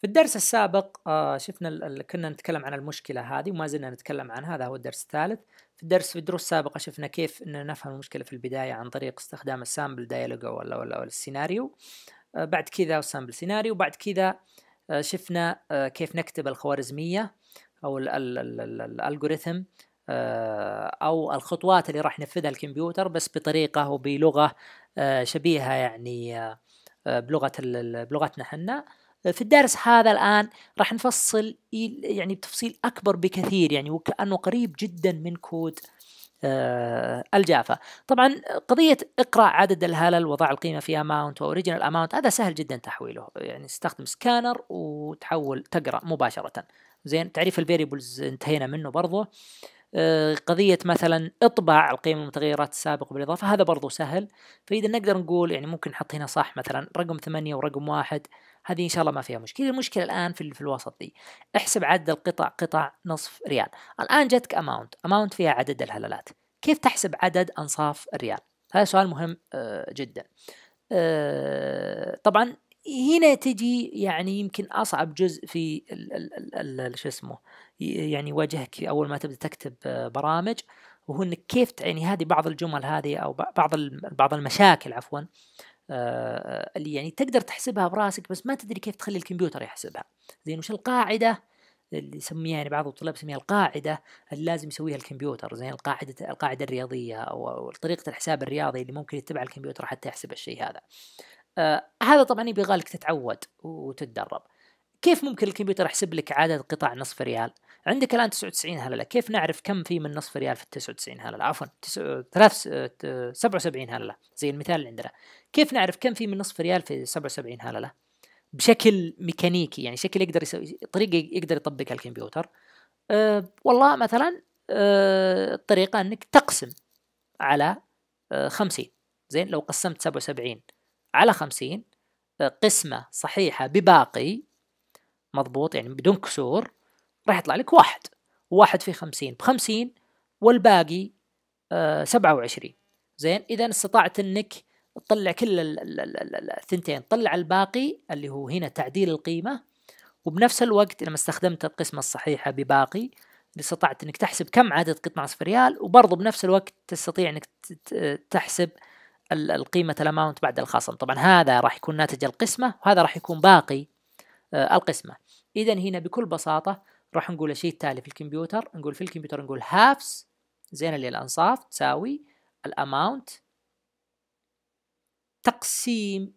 في الدرس السابق آه، شفنا ال... كنا نتكلم عن المشكلة هذه وما زلنا نتكلم عنها هذا هو الدرس الثالث في الدرس في الدروس السابقة شفنا كيف أننا نفهم المشكلة في البداية عن طريق استخدام السامبل دايلوج او السيناريو آه، بعد كذا السامبل سيناريو بعد كذا آه، شفنا كيف نكتب الخوارزمية أو الألغوريثم أو الخطوات اللي راح ينفذها الكمبيوتر بس بطريقة وبلغة شبيهة يعني بلغة بلغتنا حنا في الدرس هذا الآن راح نفصل يعني بتفصيل أكبر بكثير يعني وكأنه قريب جدا من كود آه، الجافا طبعا قضية اقرأ عدد الهلل وضع القيمة في اماونت original amount هذا سهل جدا تحويله يعني استخدم سكانر وتحول تقرأ مباشرة زين تعريف الفاريبلز انتهينا منه برضه آه، قضية مثلا اطبع القيم المتغيرات السابقة بالإضافة هذا برضو سهل فإذا نقدر نقول يعني ممكن نحط هنا صح مثلا رقم ثمانية ورقم واحد هذه إن شاء الله ما فيها مشكلة المشكلة الآن في, في الوسط دي احسب عدد القطع قطع نصف ريال الآن جاتك أماونت أماونت فيها عدد الهلالات كيف تحسب عدد أنصاف الريال هذا سؤال مهم آه، جدا آه، طبعا هنا تجي يعني يمكن اصعب جزء في شو اسمه يعني يواجهك اول ما تبدا تكتب برامج وهو انك كيف يعني هذه بعض الجمل هذه او بعض بعض المشاكل عفوا اللي يعني تقدر تحسبها براسك بس ما تدري كيف تخلي الكمبيوتر يحسبها زين وش القاعده اللي يسميها يعني بعض الطلاب يسميها القاعده اللي لازم يسويها الكمبيوتر زين القاعده القاعده الرياضيه او طريقه الحساب الرياضي اللي ممكن يتبع الكمبيوتر حتى يحسب الشيء هذا آه، هذا طبعا يبغى لك تتعود وتتدرب كيف ممكن الكمبيوتر يحسب لك عدد قطع نصف ريال عندك الان 99 هلله كيف نعرف كم في من نصف ريال في 99 هلله عفوا 77 هلله زي المثال اللي عندنا كيف نعرف كم في من نصف ريال في 77 هلله بشكل ميكانيكي يعني شكل يقدر يسوي طريقه يقدر يطبقها الكمبيوتر أه والله مثلا أه الطريقه انك تقسم على أه 50 زين لو قسمت 77 على خمسين آه، قسمة صحيحة بباقي مضبوط يعني بدون كسور راح يطلع لك واحد واحد في خمسين بخمسين والباقي آه، سبعة وعشرين زين إذا استطعت أنك تطلع كل الثنتين طلع الباقي اللي هو هنا تعديل القيمة وبنفس الوقت لما استخدمت القسمة الصحيحة بباقي استطعت انك تحسب كم عدد قطع صفر ريال وبرضه بنفس الوقت تستطيع انك تحسب القيمة الأماونت بعد الخصم طبعا هذا راح يكون ناتج القسمة وهذا راح يكون باقي آه، القسمة إذا هنا بكل بساطة راح نقول الشيء التالي في الكمبيوتر نقول في الكمبيوتر نقول هافس زين للأنصاف تساوي الأماونت تقسيم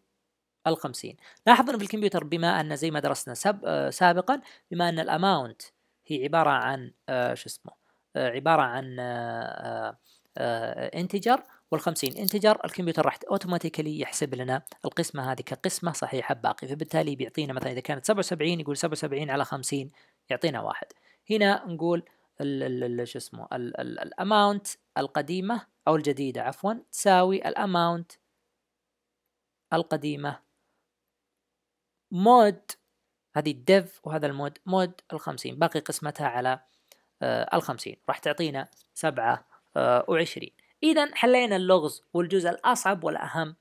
الخمسين لاحظ في الكمبيوتر بما أن زي ما درسنا سب... آه، سابقا بما أن الأماونت هي عبارة عن آه، شو اسمه عبارة عن انتجر وال50 انتجر الكمبيوتر راح اوتوماتيكلي يحسب لنا القسمه هذه كقسمه صحيحه باقي فبالتالي بيعطينا مثلا اذا كانت 77 يقول 77 على 50 يعطينا واحد هنا نقول شو اسمه الاماونت القديمه او الجديده عفوا تساوي الاماونت القديمه مود هذه الديف وهذا المود مود ال50 باقي قسمتها على ال آه، ال50 راح تعطينا 7 آه، وعشرين إذا حلينا اللغز والجزء الأصعب والأهم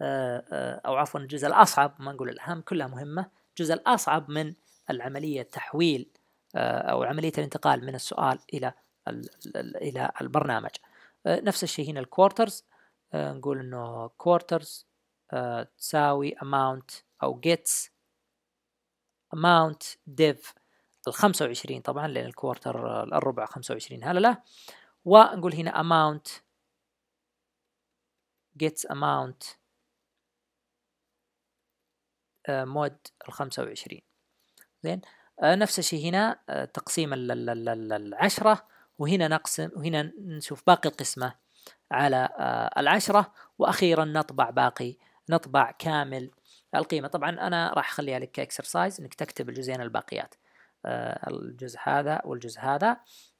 آه، آه، أو عفوا الجزء الأصعب ما نقول الأهم كلها مهمة الجزء الأصعب من العملية تحويل أو عملية الانتقال من السؤال إلى إلى البرنامج نفس الشيء هنا الكوارترز نقول إنه كوارترز تساوي amount أو gets amount div ال 25 طبعا لأن الكوارتر الربع 25 هللة ونقول هنا amount gets amount آه، مود الخمسة وعشرين زين آه، نفس الشيء هنا آه، تقسيم العشرة وهنا نقسم وهنا نشوف باقي القسمة على العشرة وأخيرا نطبع باقي نطبع كامل القيمة طبعا أنا راح أخليها لك كإكسرسايز إنك تكتب الجزئين الباقيات الجزء هذا والجزء هذا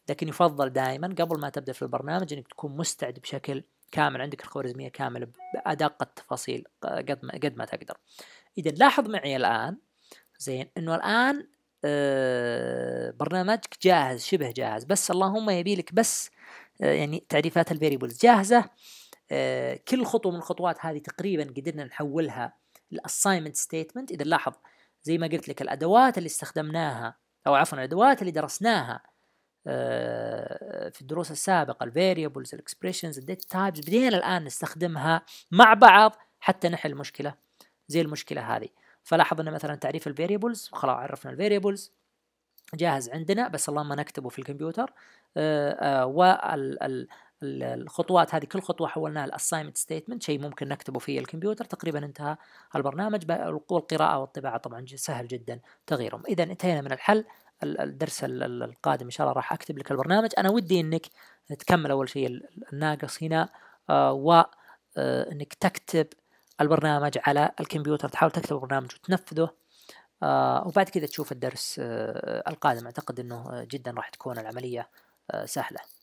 لكن يفضل دائما قبل ما تبدا في البرنامج انك تكون مستعد بشكل كامل عندك الخوارزميه كامله بادق التفاصيل قد ما قد ما تقدر اذا لاحظ معي الان زين انه الان آه، برنامجك جاهز شبه جاهز بس اللهم يبي لك بس آه، يعني تعريفات الفيريبلز جاهزه آه، كل خطوه من الخطوات هذه تقريبا قدرنا نحولها لاساينمنت ستيتمنت اذا لاحظ زي ما قلت لك الادوات اللي استخدمناها او عفوا الادوات اللي درسناها آه، في الدروس السابقه الفاريبلز الاكسبريشنز الداتا تايبس بدينا الان نستخدمها مع بعض حتى نحل مشكله زي المشكله هذه فلاحظ ان مثلا تعريف الفاريبلز خلاص عرفنا الفاريبلز جاهز عندنا بس اللهم نكتبه في الكمبيوتر آه، آه، والخطوات هذه كل خطوه حولناها لاساينمنت ستيتمنت شيء ممكن نكتبه في الكمبيوتر تقريبا انتهى البرنامج والقراءه والطباعه طبعا سهل جدا تغييرهم اذا انتهينا من الحل الدرس القادم ان شاء الله راح اكتب لك البرنامج انا ودي انك تكمل اول شيء الناقص هنا آه، وانك آه، تكتب البرنامج على الكمبيوتر تحاول تكتب البرنامج وتنفذه آه، وبعد كذا تشوف الدرس القادم اعتقد انه جدا راح تكون العمليه سهله